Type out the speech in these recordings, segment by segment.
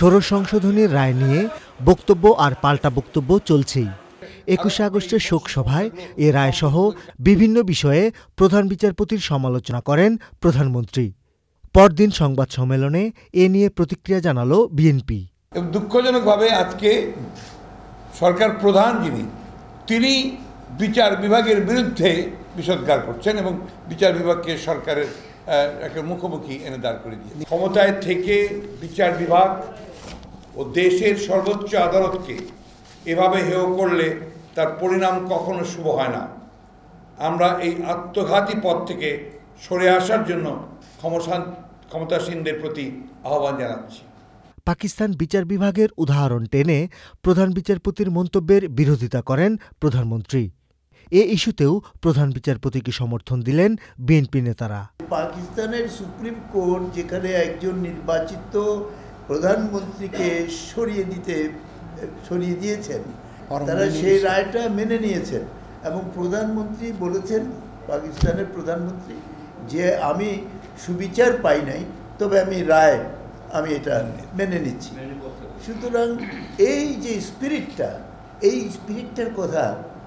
ষোড়শ সংশোধনীর রায় নিয়ে বক্তব্য আর পাল্টা বক্তব্য চলছেই একুশে আগস্টের শোকসভায় এ রায়সহ বিভিন্ন বিষয়ে প্রধান বিচারপতির সমালোচনা করেন প্রধানমন্ত্রী পরদিন সংবাদ সম্মেলনে এ নিয়ে প্রতিক্রিয়া জানালো বিএনপি দুঃখজনকভাবে আজকে সরকার প্রধান যিনি তিনি বিচার বিভাগের বিরুদ্ধে বিষদগার করছেন এবং বিচার বিভাগকে সরকারের একটা মুখোমুখি এনে দাঁড় করে দিয়েছেন ক্ষমতায় থেকে বিচার বিভাগ ও দেশের সর্বোচ্চ আদালতকে এভাবে হেয় করলে তার পরিণাম কখনো শুভ হয় না আমরা এই আত্মঘাতী পথ থেকে সরে আসার জন্য ক্ষমসান ক্ষমতাসীনদের প্রতি আহ্বান জানাচ্ছি পাকিস্তান বিচার বিভাগের উদাহরণ টেনে প্রধান বিচারপতির মন্তব্যের বিরোধিতা করেন প্রধানমন্ত্রী এ ইস্যুতেও প্রধান বিচারপতিকে সমর্থন দিলেন বিএনপি নেতারা পাকিস্তানের সুপ্রিম কোর্ট যেখানে একজন নির্বাচিত প্রধানমন্ত্রীকে সরিয়ে দিতে সরিয়ে দিয়েছেন তারা সেই রায়টা মেনে নিয়েছেন এবং প্রধানমন্ত্রী বলেছেন পাকিস্তানের প্রধানমন্ত্রী যে আমি সুবিচার পাই নাই তবে আমি রায় আমি এটা মেনে নিচ্ছি সুতরাং এই যে স্পিরিটটা এই স্পিরিটটার কথা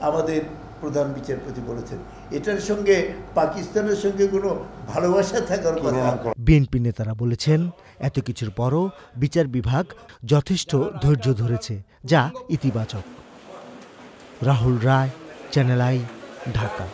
আমাদের প্রধান বিচারপতি বলেছেন এটার সঙ্গে পাকিস্তানের সঙ্গে কোনো ভালোবাসা থাকার কথা বিএনপি নেতারা বলেছেন এত কিছুর পরও বিচার বিভাগ যথেষ্ট ধৈর্য ধরেছে যা ইতিবাচক রাহুল রায় চ্যানেল আই ঢাকা